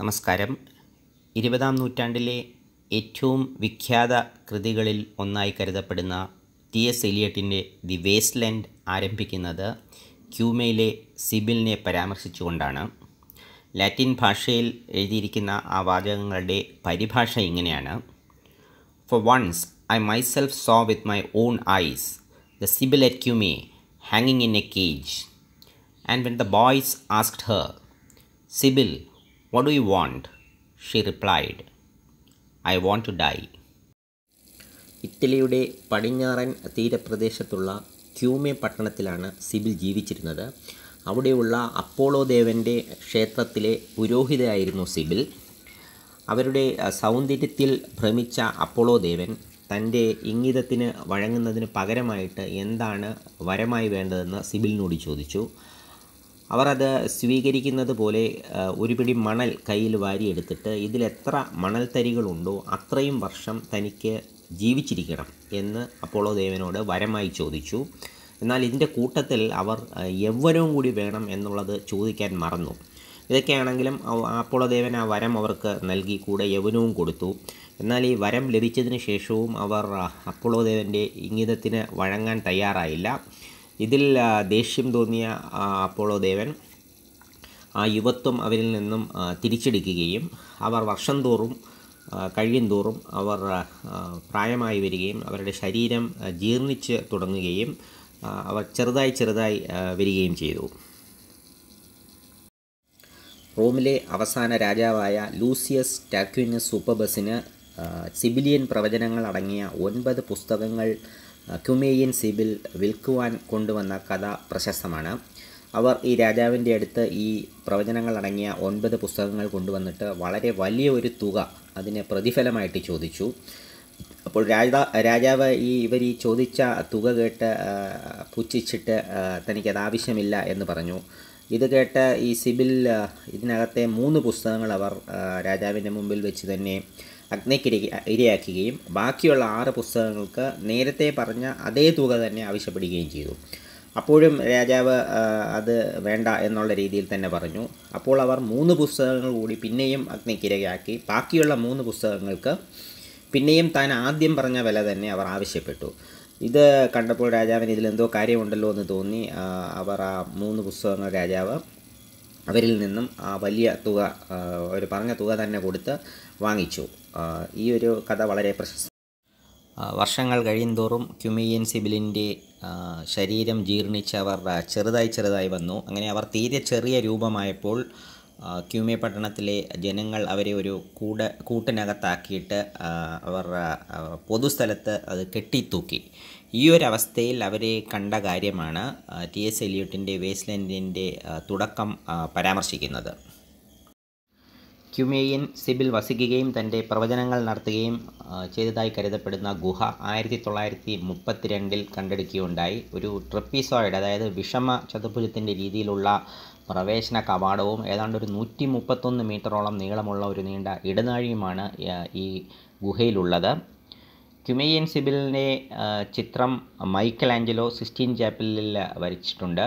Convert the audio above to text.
നമസ്കാരം ഇരുപതാം നൂറ്റാണ്ടിലെ ഏറ്റവും വിഖ്യാത കൃതികളിൽ ഒന്നായി കരുതപ്പെടുന്ന ടി എസ് എലിയട്ടിൻ്റെ ദി വേസ്റ്റ് ലാൻഡ് ആരംഭിക്കുന്നത് ക്യൂമയിലെ സിബിലിനെ പരാമർശിച്ചുകൊണ്ടാണ് ലാറ്റിൻ ഭാഷയിൽ എഴുതിയിരിക്കുന്ന ആ വാചകങ്ങളുടെ പരിഭാഷ ഇങ്ങനെയാണ് For once, I myself saw with my own eyes the sibyl at Cumae hanging in a cage. And when the boys asked her, Sibyl, what do you want? She replied, I want to die. ഇറ്റലിയുടെ പടിഞ്ഞാറൻ തീരപ്രദേശത്തുള്ള ക്യൂമെ പട്ടണത്തിലാണ് CIBIL ജീവിച്ചിരുന്നത് അവിടെയുള്ള Apollo ദേവൻ്റെ ക്ഷേത്രത്തിലെ പുരോഹിതയായിരുന്നു CIBIL അവരുടെ സൗന്ദര്യത്തിൽ ഭ്രമിച്ച Apollo ദേവൻ തൻ്റെ ഇംഗിതത്തിന് വഴങ്ങുന്നതിന് പകരമായിട്ട് എന്താണ് വരമായി വേണ്ടതെന്ന് സിബിലിനോട് ചോദിച്ചു അവർ അത് സ്വീകരിക്കുന്നത് പോലെ ഒരു പിടി മണൽ കയ്യിൽ വാരിയെടുത്തിട്ട് ഇതിലെത്ര മണൽ തരികളുണ്ടോ അത്രയും വർഷം തനിക്ക് ജീവിച്ചിരിക്കണം എന്ന് അപ്പോളോ ദേവനോട് വരമായി ചോദിച്ചു എന്നാൽ ഇതിൻ്റെ കൂട്ടത്തിൽ അവർ യൗവനവും കൂടി വേണം എന്നുള്ളത് ചോദിക്കാൻ മറന്നു ഇതൊക്കെയാണെങ്കിലും ആപ്പോളദേവൻ ആ വരം അവർക്ക് നൽകി കൂടെ യവനവും കൊടുത്തു എന്നാൽ ഈ വരം ലഭിച്ചതിന് ശേഷവും അവർ അപ്പോളോദേവൻ്റെ ഇംഗിതത്തിന് വഴങ്ങാൻ തയ്യാറായില്ല ഇതിൽ ദേഷ്യം തോന്നിയ അപ്പോളോദേവൻ ആ യുവത്വം അവരിൽ നിന്നും തിരിച്ചെടുക്കുകയും അവർ വർഷം തോറും കഴിയും തോറും അവർ പ്രായമായി വരികയും അവരുടെ ശരീരം ജീർണിച്ച് തുടങ്ങുകയും അവർ ചെറുതായി ചെറുതായി വരികയും ചെയ്തു റോമിലെ അവസാന രാജാവായ ലൂസിയസ് ടാക്വിന് സൂപ്പർബസിന് സിബിലിയൻ പ്രവചനങ്ങൾ അടങ്ങിയ ഒൻപത് പുസ്തകങ്ങൾ ക്യുമേയൻ സിബിൽ വിൽക്കുവാൻ കൊണ്ടുവന്ന കഥ പ്രശസ്തമാണ് അവർ ഈ രാജാവിൻ്റെ അടുത്ത് ഈ പ്രവചനങ്ങൾ അടങ്ങിയ ഒൻപത് പുസ്തകങ്ങൾ കൊണ്ടുവന്നിട്ട് വളരെ വലിയ ഒരു തുക അതിനെ പ്രതിഫലമായിട്ട് ചോദിച്ചു അപ്പോൾ രാജാ രാജാവ് ഈ ഇവർ ഈ ചോദിച്ച തുക കേട്ട് പുച്ഛിച്ചിട്ട് തനിക്കത് ആവശ്യമില്ല എന്ന് പറഞ്ഞു ഇത് കേട്ട ഈ സിബിൽ ഇതിനകത്തെ മൂന്ന് പുസ്തകങ്ങൾ അവർ രാജാവിൻ്റെ മുമ്പിൽ വെച്ച് തന്നെ അഗ്നിക്കിരി ഇരയാക്കുകയും ബാക്കിയുള്ള ആറ് പുസ്തകങ്ങൾക്ക് നേരത്തെ പറഞ്ഞ അതേ തുക തന്നെ ആവശ്യപ്പെടുകയും ചെയ്തു അപ്പോഴും രാജാവ് അത് വേണ്ട എന്നുള്ള രീതിയിൽ തന്നെ പറഞ്ഞു അപ്പോൾ അവർ മൂന്ന് പുസ്തകങ്ങൾ കൂടി പിന്നെയും അഗ്നിക്കിരയാക്കി ബാക്കിയുള്ള മൂന്ന് പുസ്തകങ്ങൾക്ക് പിന്നെയും താൻ ആദ്യം പറഞ്ഞ വില തന്നെ അവർ ആവശ്യപ്പെട്ടു ഇത് കണ്ടപ്പോൾ രാജാവിന് ഇതിലെന്തോ കാര്യമുണ്ടല്ലോ എന്ന് തോന്നി അവർ ആ മൂന്ന് പുസ്തകങ്ങൾ രാജാവ് അവരിൽ നിന്നും ആ വലിയ തുക ഒരു പറഞ്ഞ തുക തന്നെ കൊടുത്ത് വാങ്ങിച്ചു ഈ ഒരു കഥ വളരെ പ്രശസ്ത വർഷങ്ങൾ കഴിയുന്തോറും ക്യുമിയൻ സിബിലിൻ്റെ ശരീരം ജീർണിച്ച് അവർ ചെറുതായി ചെറുതായി വന്നു അങ്ങനെ അവർ തീരെ ചെറിയ രൂപമായപ്പോൾ ക്യൂമേ പട്ടണത്തിലെ ജനങ്ങൾ അവരെ ഒരു കൂട കൂട്ടിനകത്താക്കിയിട്ട് അവർ പൊതുസ്ഥലത്ത് അത് കെട്ടിത്തൂക്കി ഈ ഒരു അവസ്ഥയിൽ അവരെ കണ്ട കാര്യമാണ് ടി എസ് എലിയോട്ടിൻ്റെ വേസ്റ്റ്ലൻഡിൻ്റെ തുടക്കം പരാമർശിക്കുന്നത് ക്യുമേയിൻ സിബിൽ വസിക്കുകയും തൻ്റെ പ്രവചനങ്ങൾ നടത്തുകയും ചെയ്തതായി കരുതപ്പെടുന്ന ഗുഹ ആയിരത്തി തൊള്ളായിരത്തി മുപ്പത്തിരണ്ടിൽ കണ്ടെടുക്കുകയുണ്ടായി ഒരു ട്രിപ്പിസോയിഡ് അതായത് വിഷമ ചതുഭുജത്തിൻ്റെ രീതിയിലുള്ള പ്രവേശന കവാടവും ഏതാണ്ട് ഒരു നൂറ്റി മുപ്പത്തൊന്ന് മീറ്ററോളം നീളമുള്ള ഒരു നീണ്ട ഇടനാഴിയുമാണ് ഈ ഗുഹയിലുള്ളത് ക്യുമെയിൻ സിബിലിൻ്റെ ചിത്രം മൈക്കൽ ആഞ്ചലോ സിസ്റ്റീൻ ചാപ്പലിൽ വരച്ചിട്ടുണ്ട്